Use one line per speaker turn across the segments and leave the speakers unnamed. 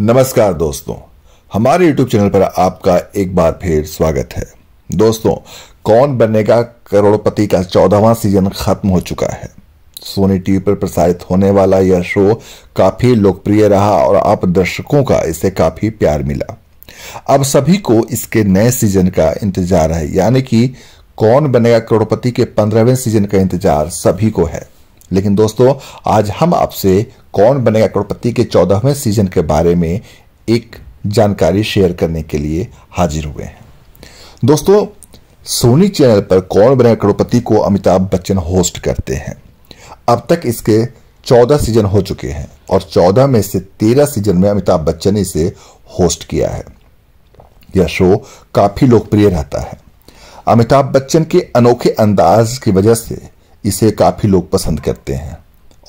नमस्कार दोस्तों हमारे YouTube चैनल पर आपका एक बार फिर स्वागत है दोस्तों कौन बनेगा करोड़पति का चौदहवा सीजन खत्म हो चुका है सोनी टीवी पर प्रसारित होने वाला यह शो काफी लोकप्रिय रहा और आप दर्शकों का इसे काफी प्यार मिला अब सभी को इसके नए सीजन का इंतजार है यानी कि कौन बनेगा करोड़पति के पंद्रहवें सीजन का इंतजार सभी को है लेकिन दोस्तों आज हम आपसे कौन बनेगा करोड़पति के चौदहवें सीजन के बारे में एक जानकारी शेयर करने के लिए हाजिर हुए हैं दोस्तों सोनी चैनल पर कौन बनेगा करोड़पति को अमिताभ बच्चन होस्ट करते हैं अब तक इसके चौदह सीजन हो चुके हैं और चौदह में से तेरह सीजन में अमिताभ बच्चन ने इसे होस्ट किया है यह शो काफ़ी लोकप्रिय रहता है अमिताभ बच्चन के अनोखे अंदाज की वजह से इसे काफ़ी लोग पसंद करते हैं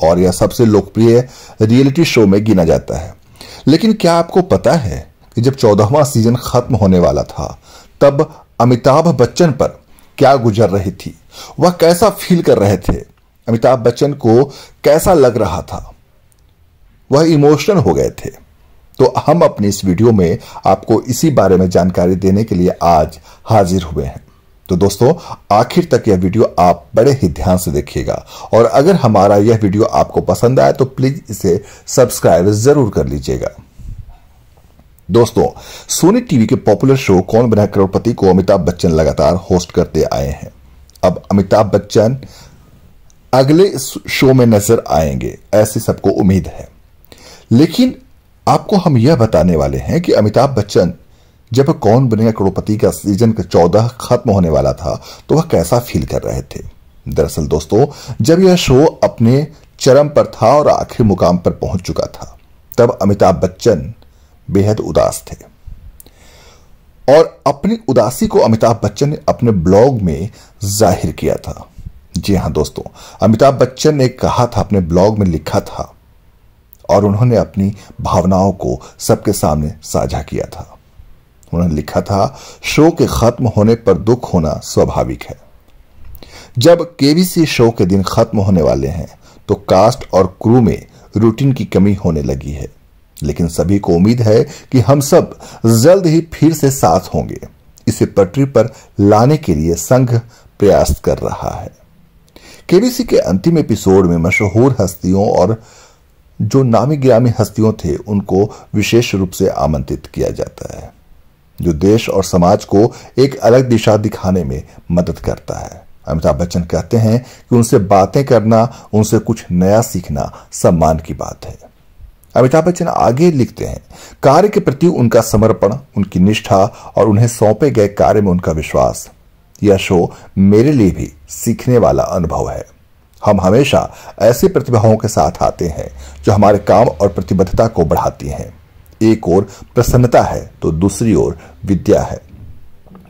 और यह सबसे लोकप्रिय रियलिटी शो में गिना जाता है लेकिन क्या आपको पता है कि जब चौदहवा सीजन खत्म होने वाला था तब अमिताभ बच्चन पर क्या गुजर रही थी वह कैसा फील कर रहे थे अमिताभ बच्चन को कैसा लग रहा था वह इमोशनल हो गए थे तो हम अपनी इस वीडियो में आपको इसी बारे में जानकारी देने के लिए आज हाजिर हुए हैं तो दोस्तों आखिर तक यह वीडियो आप बड़े ही ध्यान से देखिएगा और अगर हमारा यह वीडियो आपको पसंद आए तो प्लीज इसे सब्सक्राइब जरूर कर लीजिएगा दोस्तों सोनी टीवी के पॉपुलर शो कौन बना करोड़पति को अमिताभ बच्चन लगातार होस्ट करते आए हैं अब अमिताभ बच्चन अगले शो में नजर आएंगे ऐसी सबको उम्मीद है लेकिन आपको हम यह बताने वाले हैं कि अमिताभ बच्चन जब कौन बनेगा करोड़पति का सीजन का चौदह खत्म होने वाला था तो वह कैसा फील कर रहे थे दरअसल दोस्तों जब यह शो अपने चरम पर था और आखिरी मुकाम पर पहुंच चुका था तब अमिताभ बच्चन बेहद उदास थे और अपनी उदासी को अमिताभ बच्चन ने अपने ब्लॉग में जाहिर किया था जी हां दोस्तों अमिताभ बच्चन ने कहा था अपने ब्लॉग में लिखा था और उन्होंने अपनी भावनाओं को सबके सामने साझा किया था उन्होंने लिखा था शो के खत्म होने पर दुख होना स्वाभाविक है जब केबीसी शो के दिन खत्म होने वाले हैं तो कास्ट और क्रू में रूटीन की कमी होने लगी है लेकिन सभी को उम्मीद है कि हम सब जल्द ही फिर से साथ होंगे इसे पटरी पर लाने के लिए संघ प्रयास कर रहा है केबीसी के अंतिम एपिसोड में मशहूर हस्तियों और जो नामी गिरामी हस्तियों थे उनको विशेष रूप से आमंत्रित किया जाता है जो देश और समाज को एक अलग दिशा दिखाने में मदद करता है अमिताभ बच्चन कहते हैं कि उनसे बातें करना उनसे कुछ नया सीखना सम्मान की बात है अमिताभ बच्चन आगे लिखते हैं कार्य के प्रति उनका समर्पण उनकी निष्ठा और उन्हें सौंपे गए कार्य में उनका विश्वास यह शो मेरे लिए भी सीखने वाला अनुभव है हम हमेशा ऐसी प्रतिभाओं के साथ आते हैं जो हमारे काम और प्रतिबद्धता को बढ़ाती हैं एक ओर प्रसन्नता है तो दूसरी ओर विद्या है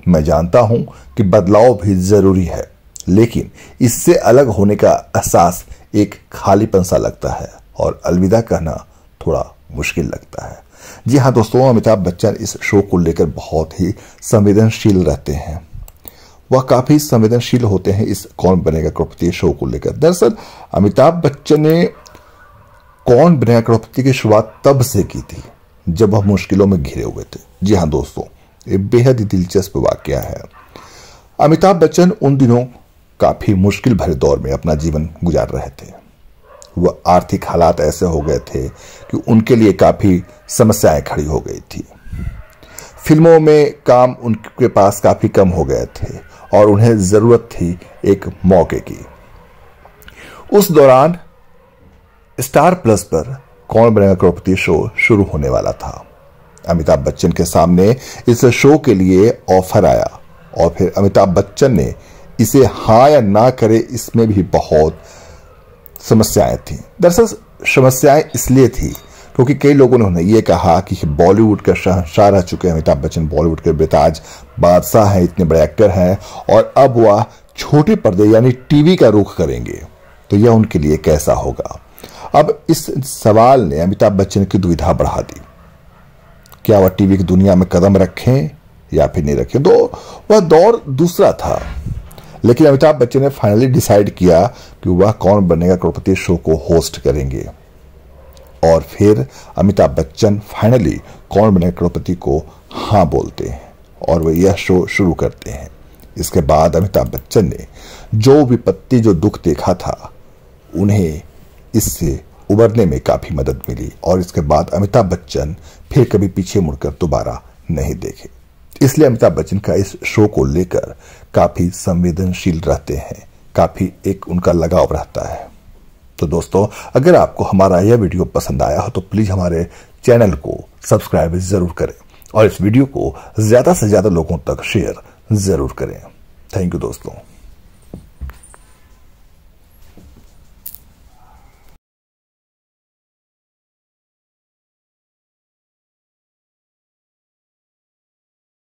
मैं जानता हूं कि बदलाव भी जरूरी है लेकिन इससे अलग होने का एहसास एक खालीपन सा लगता है और अलविदा कहना थोड़ा मुश्किल लगता है जी हाँ दोस्तों अमिताभ बच्चन इस शो को लेकर बहुत ही संवेदनशील रहते हैं वह काफ़ी संवेदनशील होते हैं इस कौन बनेगा करोड़पति शो को लेकर दरअसल अमिताभ बच्चन ने कौन बनेगा करोड़पति की शुरुआत तब से की थी जब हम मुश्किलों में घिरे हुए थे जी हाँ दोस्तों ये बेहद ही दिलचस्प वाक्य है अमिताभ बच्चन उन दिनों काफ़ी मुश्किल भरे दौर में अपना जीवन गुजार रहे थे वह आर्थिक हालात ऐसे हो गए थे कि उनके लिए काफ़ी समस्याएं खड़ी हो गई थी फिल्मों में काम उनके पास काफ़ी कम हो गए थे और उन्हें ज़रूरत थी एक मौके की उस दौरान स्टार प्लस पर कौन बनेगा करोड़पति शो शुरू होने वाला था अमिताभ बच्चन के सामने इस शो के लिए ऑफर आया और फिर अमिताभ बच्चन ने इसे हाँ या ना करे इसमें भी बहुत समस्याएं थी दरअसल समस्याएं इसलिए थी क्योंकि कई लोगों ने उन्हें यह कहा कि बॉलीवुड का शहशाह रह चुके हैं अमिताभ बच्चन बॉलीवुड के बेताज बादशाह हैं इतने बड़े एक्टर हैं और अब वह छोटे पर्दे यानी टीवी का रुख करेंगे तो यह उनके लिए कैसा होगा अब इस सवाल ने अमिताभ बच्चन की दुविधा बढ़ा दी क्या वह टीवी की दुनिया में कदम रखें या फिर नहीं रखें तो वह दौर दूसरा था लेकिन अमिताभ बच्चन ने फाइनली डिसाइड किया कि वह कौन बनेगा करोड़पति शो को होस्ट करेंगे और फिर अमिताभ बच्चन फाइनली कौन बनेगा करोड़पति को हाँ बोलते हैं और वह यह शो शुरू करते हैं इसके बाद अमिताभ बच्चन ने जो विपत्ति जो दुख देखा था उन्हें इससे उबरने में काफ़ी मदद मिली और इसके बाद अमिताभ बच्चन फिर कभी पीछे मुड़कर दोबारा नहीं देखे इसलिए अमिताभ बच्चन का इस शो को लेकर काफ़ी संवेदनशील रहते हैं काफ़ी एक उनका लगाव रहता है तो दोस्तों अगर आपको हमारा यह वीडियो पसंद आया हो तो प्लीज़ हमारे चैनल को सब्सक्राइब ज़रूर करें और इस वीडियो को ज़्यादा से ज़्यादा लोगों तक शेयर ज़रूर करें थैंक यू दोस्तों